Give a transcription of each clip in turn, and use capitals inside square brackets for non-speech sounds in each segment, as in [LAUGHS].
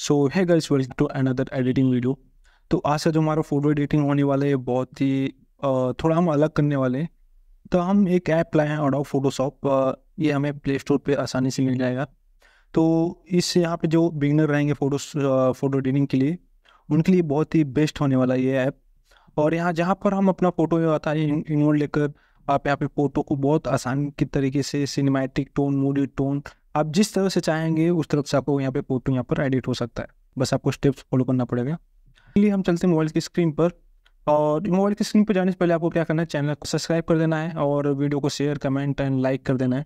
so hi girls welcome to another editing video तो आज का जो हमारा फोटो एडिटिंग होने वाला है बहुत ही थोड़ा हम अलग करने वाले हैं तो हम एक ऐप लाए हैं ऑडो फोटोशॉप ये हमें प्ले स्टोर पर आसानी से मिल जाएगा तो इस यहाँ पे जो बिगनर रहेंगे फोटो फोटो एडिटिंग के लिए उनके लिए बहुत ही बेस्ट होने वाला ये ऐप और यहाँ जहाँ पर हम अपना फ़ोटो आता है इन्वोल्व लेकर आप यहाँ पे फोटो को बहुत आसान के तरीके से सिनेमैटिक टोन मूडी टोन आप जिस तरह से चाहेंगे उस तरफ से आपको यहाँ पे फोटो यहाँ पर एडिट हो सकता है बस आपको स्टेप्स फॉलो करना पड़ेगा इसलिए हम चलते हैं मोबाइल की स्क्रीन पर और मोबाइल की स्क्रीन पर जाने से पहले आपको क्या करना है चैनल को सब्सक्राइब कर देना है और वीडियो को शेयर कमेंट एंड लाइक कर देना है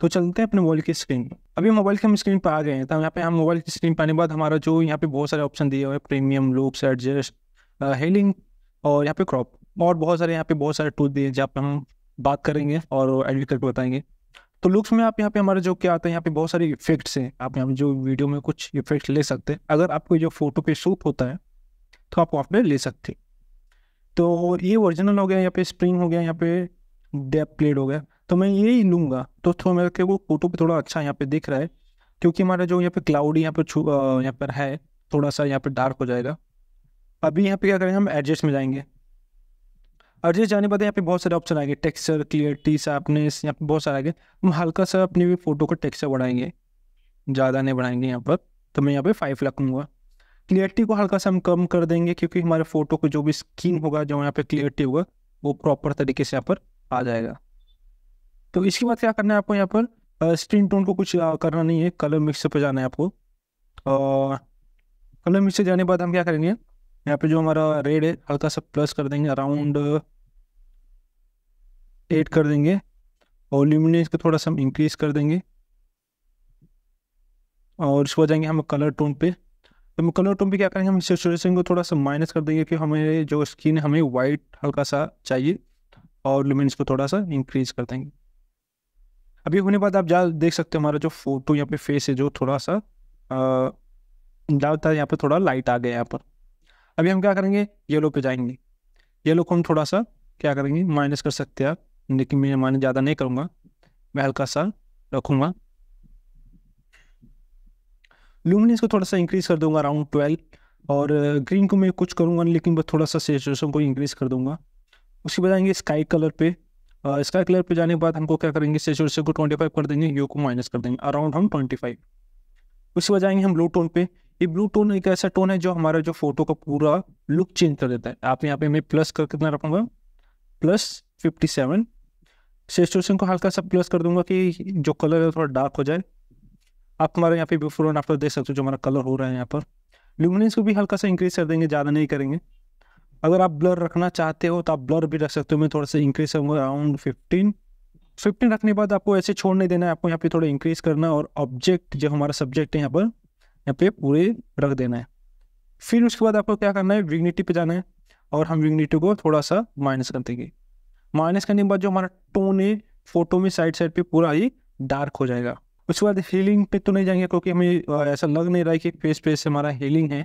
तो चलते हैं अपने मोबाइल की स्क्रीन पर अभी मोबाइल के हम स्क्रीन पर आ गए हैं तो यहाँ पे हम मोबाइल की स्क्रीन पर आने के बाद हमारा जो यहाँ पे बहुत सारे ऑप्शन दिए हुए हैं प्रीमियम लुक्स एडजस्ट हेलिंग और यहाँ पे क्रॉप और बहुत सारे यहाँ पे बहुत सारे टूल दिए जहाँ पे हम बात करेंगे और एडिट करके बताएंगे तो लुक्स में आप यहाँ पे हमारे जो क्या आता है यहाँ पे बहुत सारे इफेक्ट्स हैं आप यहाँ पे जो वीडियो में कुछ इफेक्ट ले सकते हैं अगर आपको जो फोटो पे शूट होता है तो आप वहाँ पे ले सकते हैं तो ये ओरिजिनल हो गया यहाँ पे स्प्रिंग हो गया यहाँ पे डेप प्लेट हो गया तो मैं ये ही लूँगा तो थोड़ा मेरे वो फोटो पर थोड़ा अच्छा यहाँ पे दिख रहा है क्योंकि हमारा जो यहाँ पे क्लाउड यहाँ पे छू यहाँ पर है थोड़ा सा यहाँ पे डार्क हो जाएगा अभी यहाँ पे क्या करेंगे हम एडजस्ट में जाएंगे और जैसे जाने बाद यहाँ पे बहुत सारे ऑप्शन आएंगे टेक्सचर क्लियरिटी साफनेस यहाँ पे बहुत सारे आएंगे हम हल्का सा अपने भी फोटो का टेक्सचर बढ़ाएंगे ज़्यादा नहीं बढ़ाएंगे यहाँ पर तो मैं यहाँ पे फाइव रखूँगा क्लियरिटी को हल्का सा हम कम कर देंगे क्योंकि हमारे फोटो को जो भी स्किन होगा जो यहाँ पे क्लियरिटी होगा वो प्रॉपर तरीके से यहाँ पर आ जाएगा तो इसके बाद क्या करना है आपको यहाँ पर स्क्रीन टोन को कुछ करना नहीं है कलर मिक्सर पर जाना है आपको और कलर मिक्सर जाने के बाद हम क्या करेंगे यहाँ पे जो हमारा रेड है हल्का सा प्लस कर देंगे अराउंड एट कर देंगे और ल्यूमिनेंस को थोड़ा सा हम इंक्रीज कर देंगे और इसको जाएंगे हम कलर टोन पे तो हम कलर टोन पे क्या करेंगे हम सेचुरेशन को थोड़ा सा माइनस कर देंगे क्योंकि हमें जो स्किन हमें वाइट हल्का सा चाहिए और ल्यूमिनेंस को थोड़ा सा इंक्रीज कर देंगे अभी होने बाद आप जा देख सकते हो हमारा जो फोटो यहाँ पे फेस है जो थोड़ा सा ज़्यादा यहाँ पे थोड़ा लाइट आ गया यहाँ पर अभी हम क्या करेंगे येलो पे जाएंगे येलो को हम थोड़ा सा क्या करेंगे माइनस कर सकते हैं आप लेकिन मैं माइनस ज़्यादा नहीं करूँगा मैं हल्का सा रखूँगा लूमिनस को थोड़ा सा इंक्रीज कर दूंगा अराउंड ट्वेल्व और ग्रीन uh, को मैं कुछ करूँगा लेकिन बस थोड़ा सा सेचुएशन को इंक्रीज कर दूंगा उसके बाद आएंगे स्काई कलर पे स्काई कलर पे जाने के बाद हमको क्या करेंगे सेचुएशन को ट्वेंटी फाइव कर देंगे यू को माइनस कर देंगे अराउंड हम ट्वेंटी फाइव उसके बाद जाएंगे हम लो टोन पे ये ब्लू टोन एक ऐसा टोन है जो हमारा जो फोटो का पूरा लुक चेंज कर देता है आप यहाँ पे मैं प्लस कर कितना रखूँगा प्लस फिफ्टी सेवन सेचुएशन को हल्का सा प्लस कर दूंगा कि जो कलर है थोड़ा डार्क हो जाए आप हमारे यहाँ पे बिफोर एंड आफ्टर देख सकते हो जो हमारा कलर हो रहा है यहाँ पर ल्यूमिनेंस को भी हल्का सा इंक्रीज कर देंगे ज़्यादा नहीं करेंगे अगर आप ब्लर रखना चाहते हो तो आप ब्लर भी रख सकते हो मैं थोड़ा सा इंक्रीज करूँगा अराउंड फिफ्टीन फिफ्टीन रखने के बाद आपको ऐसे छोड़ नहीं देना है आपको यहाँ पे थोड़ा इंक्रीज करना और ऑब्जेक्ट जो हमारा सब्जेक्ट है यहाँ पर यहाँ पे पूरे रख देना है फिर उसके बाद आपको क्या करना है विग्निटी पे जाना है और हम विग्निटी को थोड़ा सा माइनस कर देंगे माइनस करने के बाद जो हमारा टोन है फोटो में साइड साइड पे पूरा ही डार्क हो जाएगा उसके बाद हीलिंग पे तो नहीं जाएंगे क्योंकि हमें ऐसा लग नहीं रहा है कि फेस पे से हमारा हीलिंग है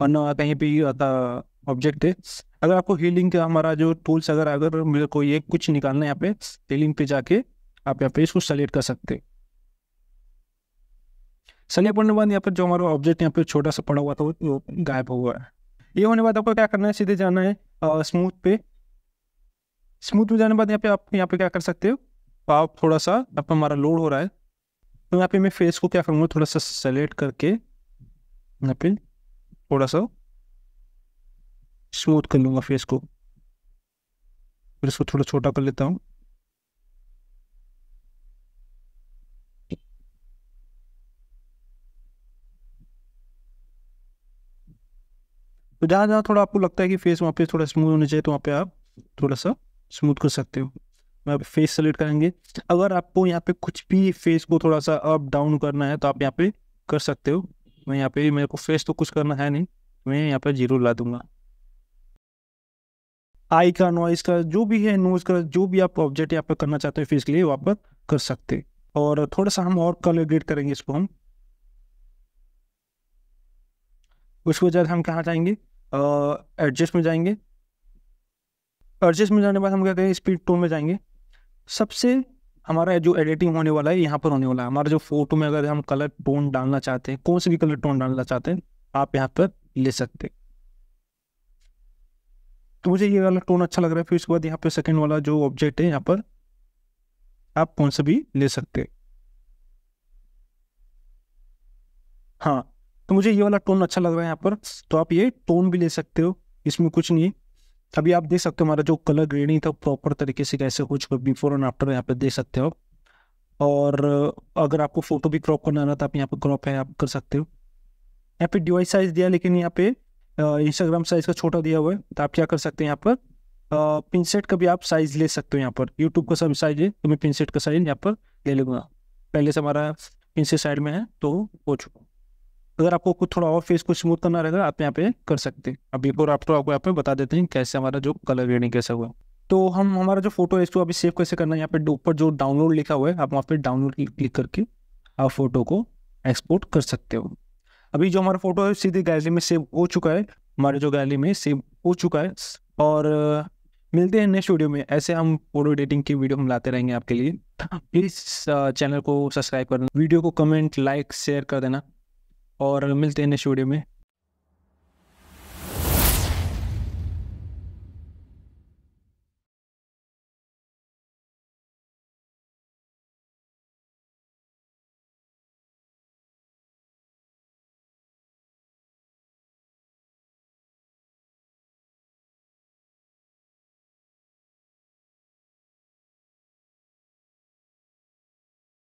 और ना कहीं भी ऑब्जेक्ट है अगर आपको हीलिंग का हमारा जो टूल्स अगर अगर मेरे को ये कुछ निकालना है यहाँ पे हीलिंग पे जाके आप यहाँ पे इसको सेलेक्ट कर सकते हैं संडे पढ़ने के बाद यहाँ पर जो हमारा ऑब्जेक्ट यहाँ पर छोटा सा पड़ा हुआ था वो गायब हुआ है ये होने बाद आपको क्या करना है सीधे जाना है स्मूथ पे स्मूथ में जाने बाद यहाँ पे आप यहाँ पे क्या कर सकते हो आप थोड़ा सा यहाँ पर हमारा लोड हो रहा है तो यहाँ पे मैं फेस को क्या करूँगा थोड़ा सा सेलेक्ट करके यहाँ पे थोड़ा सा स्मूथ कर लूँगा फेस को फिर इसको थोड़ा छोटा कर लेता हूँ तो जहाँ जहाँ थोड़ा आपको लगता है कि फेस वहाँ पे थोड़ा स्मूथ होना चाहिए तो वहाँ पे आप थोड़ा सा स्मूथ कर सकते हो मैं फेस सेलेक्ट करेंगे अगर आपको यहाँ पे कुछ भी फेस को थोड़ा सा अप डाउन करना है तो आप यहाँ पे कर सकते हो मैं यहाँ पे मेरे को फेस तो कुछ करना है नहीं मैं यहाँ पे जीरो ला दूंगा आई का नॉइज़ का जो भी है नोज का जो भी आप ऑब्जेक्ट यहाँ पे करना चाहते हो फेस के लिए वहाँ पर कर सकते और थोड़ा सा हम और कलर ग्रेड करेंगे इसको हम उसके बाद हम कहाँ जाएंगे एडजस्ट में जाएंगे एडजस्ट में जाने के बाद हम क्या करेंगे स्पीड टू में जाएंगे सबसे हमारा जो एडिटिंग होने वाला है यहाँ पर होने वाला है हमारा जो फोटो में अगर हम कलर टोन डालना चाहते हैं कौन से भी कलर टोन डालना चाहते हैं आप यहाँ पर ले सकते तो मुझे ये वाला टोन अच्छा लग रहा है फिर उसके बाद यहाँ पे सेकेंड वाला जो ऑब्जेक्ट है यहाँ पर आप कौन सा भी ले सकते हाँ तो मुझे ये वाला टोन अच्छा लग रहा है यहाँ पर तो आप ये टोन भी ले सकते हो इसमें कुछ नहीं अभी आप देख सकते हो हमारा जो कलर ग्रेडिंग था प्रॉपर तरीके से कैसे कुछ बिफोर एंड आफ्टर यहाँ पर देख सकते हो और अगर आपको फोटो भी क्रॉप करना रहा तो आप यहाँ पर क्रॉप है आप कर सकते हो यहाँ पे डिवाइस साइज दिया लेकिन यहाँ पे इंस्टाग्राम साइज का छोटा दिया हुआ है तो आप क्या कर सकते हैं यहाँ पर पिनसेट का भी आप साइज ले सकते हो यहाँ पर यूट्यूब का सब साइज है तो मैं पिनसेट का साइज यहाँ पर ले लूँगा पहले से हमारा पिनसेट साइड में है तो हो चुका अगर आपको कुछ थोड़ा और फेस को स्मूथ करना रहेगा आप यहाँ पे कर सकते हैं अब बिफोर आफ्टर आपको यहाँ पे बता देते हैं कैसे हमारा जो कलर रेडिंग कैसा हुआ तो हम हमारा जो फोटो है इसको अभी सेव कैसे करना है यहाँ पे ऊपर जो डाउनलोड लिखा हुआ है आप वहाँ पे डाउनलोड क्लिक करके आप फोटो को एक्सपोर्ट कर सकते हो अभी जो हमारा फोटो है सीधे गैलरी में सेव हो चुका है हमारे जो गैलरी में सेव हो चुका है और मिलते हैं नेक्स्ट वीडियो में ऐसे हम फोटो एडिटिंग की वीडियो हम लाते रहेंगे आपके लिए प्लीज़ [LAUGHS] चैनल को सब्सक्राइब कर देना वीडियो को कमेंट लाइक शेयर कर देना और मिलते हैं स्टूडियो में